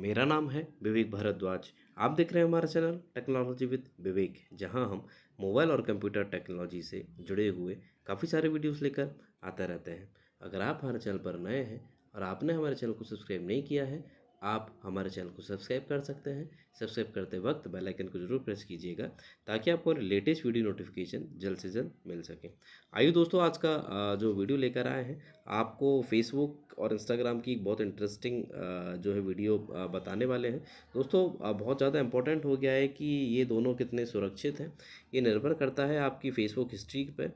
मेरा नाम है विवेक भारद्वाज आप देख रहे हैं हमारा चैनल टेक्नोलॉजी विद विवेक जहां हम मोबाइल और कंप्यूटर टेक्नोलॉजी से जुड़े हुए काफ़ी सारे वीडियोस लेकर आते रहते हैं अगर आप हमारे चैनल पर नए हैं और आपने हमारे चैनल को सब्सक्राइब नहीं किया है आप हमारे चैनल को सब्सक्राइब कर सकते हैं सब्सक्राइब करते वक्त बेल आइकन को जरूर प्रेस कीजिएगा ताकि आपको लेटेस्ट वीडियो नोटिफिकेशन जल्द से जल्द मिल सके आइए दोस्तों आज का जो वीडियो लेकर आए हैं आपको फेसबुक और इंस्टाग्राम की बहुत इंटरेस्टिंग जो है वीडियो बताने वाले हैं दोस्तों बहुत ज़्यादा इंपॉर्टेंट हो गया है कि ये दोनों कितने सुरक्षित हैं ये निर्भर करता है आपकी फेसबुक हिस्ट्री पर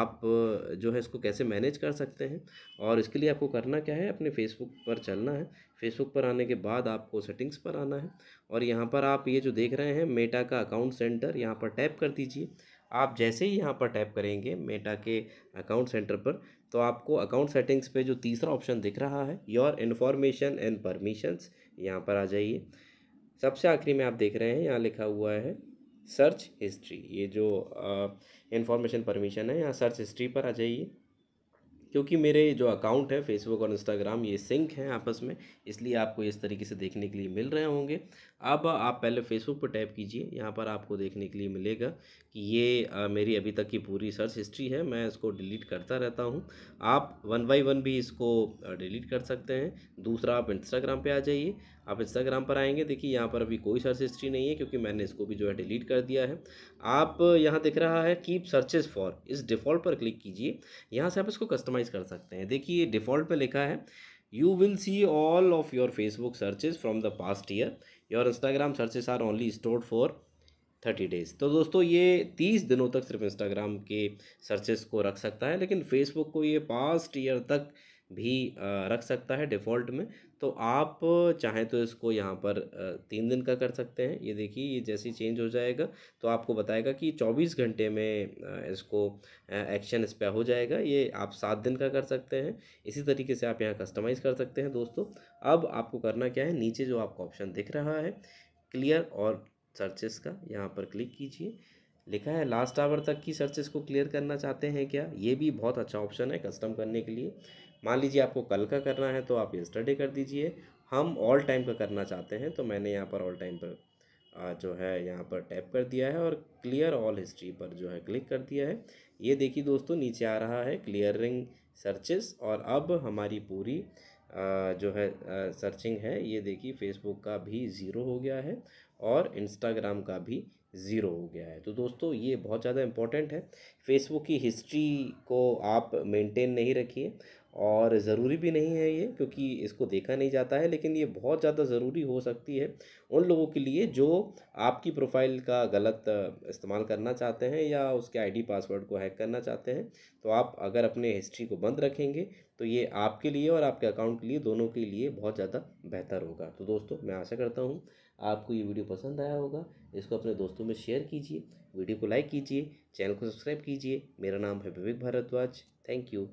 आप जो है इसको कैसे मैनेज कर सकते हैं और इसके लिए आपको करना क्या है अपने फेसबुक पर चलना है फेसबुक पर आने के बाद आपको सेटिंग्स पर आना है और यहाँ पर आप ये जो देख रहे हैं मेटा का अकाउंट सेंटर यहाँ पर टैप कर दीजिए आप जैसे ही यहाँ पर टैप करेंगे मेटा के अकाउंट सेंटर पर तो आपको अकाउंट सेटिंग्स पे जो तीसरा ऑप्शन दिख रहा है योर इन्फॉर्मेशन एंड परमिशंस यहाँ पर आ जाइए सबसे आखिरी में आप देख रहे हैं यहाँ लिखा हुआ है सर्च हिस्ट्री ये जो इन्फॉर्मेशन परमिशन है यहाँ सर्च हिस्ट्री पर आ जाइए क्योंकि मेरे जो अकाउंट है फेसबुक और इंस्टाग्राम ये सिंक हैं आपस में इसलिए आपको इस तरीके से देखने के लिए मिल रहे होंगे अब आप पहले फेसबुक पर टैप कीजिए यहाँ पर आपको देखने के लिए मिलेगा कि ये आ, मेरी अभी तक की पूरी सर्च हिस्ट्री है मैं इसको डिलीट करता रहता हूँ आप वन बाई वन भी इसको डिलीट कर सकते हैं दूसरा आप इंस्टाग्राम पर आ जाइए आप इंस्टाग्राम पर आएंगे देखिए यहाँ पर अभी कोई सर्च हिस्ट्री नहीं है क्योंकि मैंने इसको भी जो है डिलीट कर दिया है आप यहाँ दिख रहा है कीप सर्चेज फॉर इस डिफ़ॉल्ट पर क्लिक कीजिए यहाँ से आप इसको कस्टमाइज कस्टमाइज़ कर सकते हैं देखिए ये डिफ़ॉल्ट पे लिखा है you will see all of your Facebook searches from the past year your Instagram searches are only stored for thirty days तो दोस्तों ये तीस दिनों तक सिर्फ इंस्टाग्राम के सर्चेस को रख सकता है लेकिन फेसबुक को ये पास्ट ईयर तक भी रख सकता है डिफ़ॉल्ट में तो आप चाहें तो इसको यहाँ पर तीन दिन का कर सकते हैं ये देखिए ये जैसे चेंज हो जाएगा तो आपको बताएगा कि चौबीस घंटे में इसको एक्शन इस पर हो जाएगा ये आप सात दिन का कर सकते हैं इसी तरीके से आप यहाँ कस्टमाइज़ कर सकते हैं दोस्तों अब आपको करना क्या है नीचे जो आपको ऑप्शन दिख रहा है क्लियर और सर्चेस का यहाँ पर क्लिक कीजिए लिखा है लास्ट आवर तक की सर्चेस को क्लियर करना चाहते हैं क्या ये भी बहुत अच्छा ऑप्शन है कस्टम करने के लिए मान लीजिए आपको कल का करना है तो आप यस्टरडे कर दीजिए हम ऑल टाइम का करना चाहते हैं तो मैंने यहाँ पर ऑल टाइम पर जो है यहाँ पर टैप कर दिया है और क्लियर ऑल हिस्ट्री पर जो है क्लिक कर दिया है ये देखिए दोस्तों नीचे आ रहा है क्लियरिंग सर्चेस और अब हमारी पूरी जो है सर्चिंग है ये देखिए फेसबुक का भी ज़ीरो हो गया है और इंस्टाग्राम का भी ज़ीरो हो गया है तो दोस्तों ये बहुत ज़्यादा इम्पॉर्टेंट है फेसबुक की हिस्ट्री को आप मेंटेन नहीं रखिए और ज़रूरी भी नहीं है ये क्योंकि इसको देखा नहीं जाता है लेकिन ये बहुत ज़्यादा ज़रूरी हो सकती है उन लोगों के लिए जो आपकी प्रोफाइल का गलत इस्तेमाल करना चाहते हैं या उसके आईडी पासवर्ड को हैक करना चाहते हैं तो आप अगर अपने हिस्ट्री को बंद रखेंगे तो ये आपके लिए और आपके अकाउंट के लिए दोनों के लिए बहुत ज़्यादा बेहतर होगा तो दोस्तों मैं आशा करता हूँ आपको ये वीडियो पसंद आया होगा इसको अपने दोस्तों में शेयर कीजिए वीडियो को लाइक कीजिए चैनल को सब्सक्राइब कीजिए मेरा नाम है विवेक भारद्वाज थैंक यू